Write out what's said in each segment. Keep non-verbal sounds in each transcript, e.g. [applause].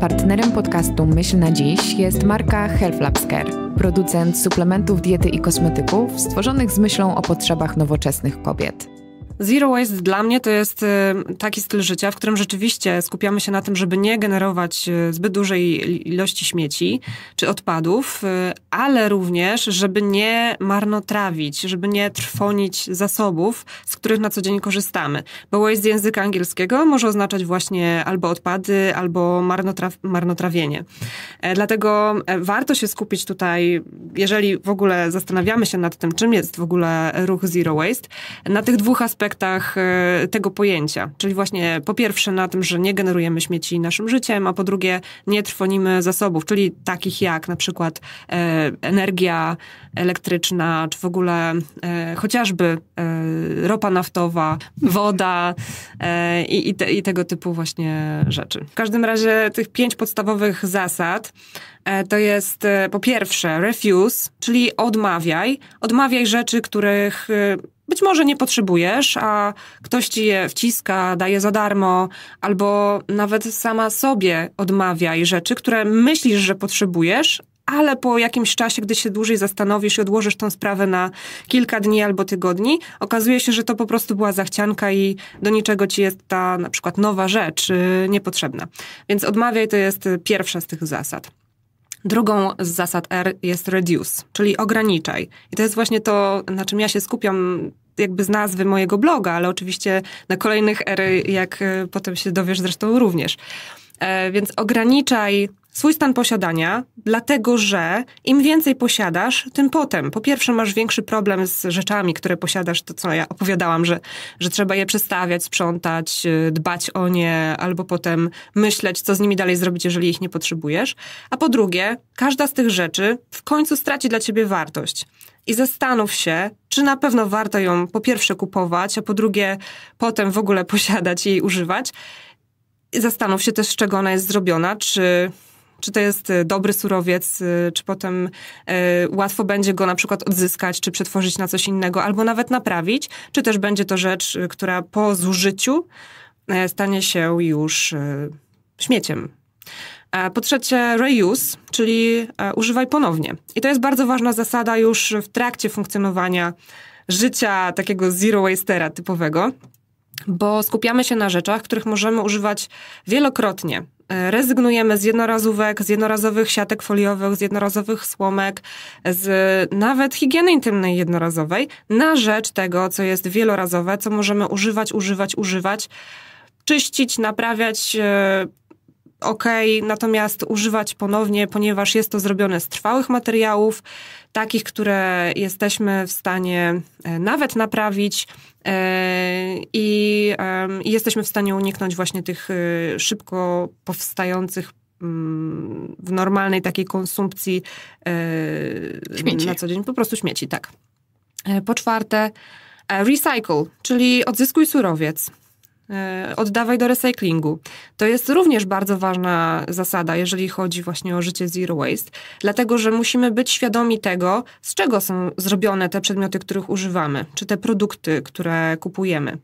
Partnerem podcastu Myśl na Dziś jest marka Health Labs Care, producent suplementów diety i kosmetyków stworzonych z myślą o potrzebach nowoczesnych kobiet. Zero waste dla mnie to jest y, taki styl życia, w którym rzeczywiście skupiamy się na tym, żeby nie generować y, zbyt dużej ilości śmieci czy odpadów, y, ale również, żeby nie marnotrawić, żeby nie trwonić zasobów, z których na co dzień korzystamy. Bo waste języka angielskiego może oznaczać właśnie albo odpady, albo marnotraw marnotrawienie. E, dlatego e, warto się skupić tutaj, jeżeli w ogóle zastanawiamy się nad tym, czym jest w ogóle ruch Zero Waste, na tych dwóch aspektach aspektach e, tego pojęcia. Czyli właśnie po pierwsze na tym, że nie generujemy śmieci naszym życiem, a po drugie nie trwonimy zasobów, czyli takich jak na przykład e, energia elektryczna, czy w ogóle e, chociażby ropa naftowa, woda i, i, te, i tego typu właśnie rzeczy. W każdym razie tych pięć podstawowych zasad to jest po pierwsze refuse, czyli odmawiaj. Odmawiaj rzeczy, których być może nie potrzebujesz, a ktoś ci je wciska, daje za darmo, albo nawet sama sobie odmawiaj rzeczy, które myślisz, że potrzebujesz, ale po jakimś czasie, gdy się dłużej zastanowisz i odłożysz tą sprawę na kilka dni albo tygodni, okazuje się, że to po prostu była zachcianka i do niczego ci jest ta na przykład nowa rzecz y, niepotrzebna. Więc odmawiaj to jest pierwsza z tych zasad. Drugą z zasad R jest reduce, czyli ograniczaj. I to jest właśnie to, na czym ja się skupiam jakby z nazwy mojego bloga, ale oczywiście na kolejnych ery, jak e, potem się dowiesz zresztą również. E, więc ograniczaj swój stan posiadania, dlatego że im więcej posiadasz, tym potem. Po pierwsze, masz większy problem z rzeczami, które posiadasz, to co ja opowiadałam, że, że trzeba je przestawiać, sprzątać, y, dbać o nie, albo potem myśleć, co z nimi dalej zrobić, jeżeli ich nie potrzebujesz. A po drugie, każda z tych rzeczy w końcu straci dla ciebie wartość i zastanów się, czy na pewno warto ją po pierwsze kupować, a po drugie potem w ogóle [laughs] posiadać i jej używać. I zastanów się też, z czego ona jest zrobiona, czy czy to jest y, dobry surowiec, y, czy potem y, łatwo będzie go na przykład odzyskać, czy przetworzyć na coś innego, albo nawet naprawić, czy też będzie to rzecz, która po zużyciu stanie się już śmieciem. Po trzecie, reuse, czyli używaj ponownie. I to jest bardzo ważna zasada już w trakcie funkcjonowania życia takiego zero wastera typowego bo skupiamy się na rzeczach, których możemy używać wielokrotnie. E, rezygnujemy z jednorazówek, z jednorazowych siatek foliowych, z jednorazowych słomek, z nawet higieny intymnej jednorazowej, na rzecz tego, co jest wielorazowe, co możemy używać, używać, używać, czyścić, naprawiać, e, ok, natomiast używać ponownie, ponieważ jest to zrobione z trwałych materiałów, takich, które jesteśmy w stanie e, nawet naprawić e, i jesteśmy w stanie uniknąć właśnie tych e, szybko powstających mm, w normalnej takiej konsumpcji śmieci. na co dzień po prostu śmieci, tak. Po czwarte, recycle, czyli odzyskuj surowiec. E, oddawaj do recyklingu. To jest również bardzo ważna zasada, jeżeli chodzi właśnie o życie zero waste, dlatego że musimy być świadomi tego, z czego są zrobione te przedmioty, których używamy, czy te produkty, które kupujemy.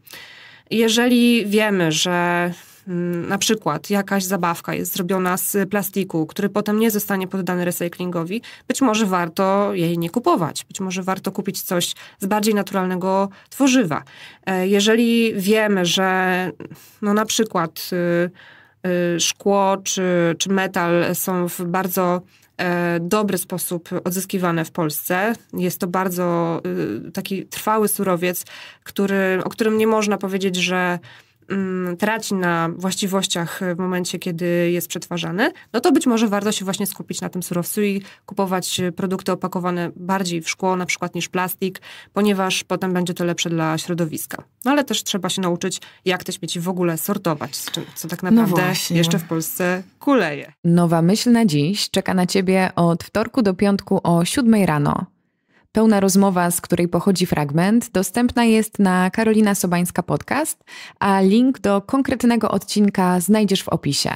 Jeżeli wiemy, że Mm, na przykład jakaś zabawka jest zrobiona z plastiku, który potem nie zostanie poddany recyklingowi, być może warto jej nie kupować. Być może warto kupić coś z bardziej naturalnego tworzywa. E, jeżeli wiemy, że no na przykład y, y, szkło czy, czy metal są w bardzo e, dobry sposób odzyskiwane w Polsce. Jest to bardzo y, taki trwały surowiec, który, o którym nie można powiedzieć, że Mm, traci na właściwościach y, w momencie, kiedy jest przetwarzany, no to być może warto się właśnie skupić na tym surowcu i kupować y, produkty opakowane bardziej w szkło na przykład niż plastik, ponieważ potem będzie to lepsze dla środowiska. No ale też trzeba się nauczyć, jak te śmieci w ogóle sortować, z co tak no naprawdę no jeszcze w Polsce kuleje. Nowa myśl na dziś czeka na Ciebie od wtorku do piątku o 7 rano. Pełna rozmowa, z której pochodzi fragment, dostępna jest na Karolina Sobańska Podcast, a link do konkretnego odcinka znajdziesz w opisie.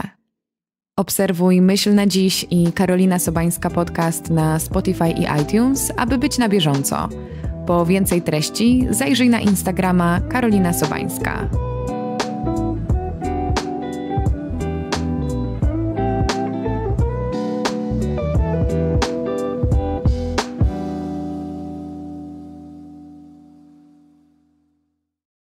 Obserwuj Myśl na Dziś i Karolina Sobańska Podcast na Spotify i iTunes, aby być na bieżąco. Po więcej treści zajrzyj na Instagrama Karolina Sobańska.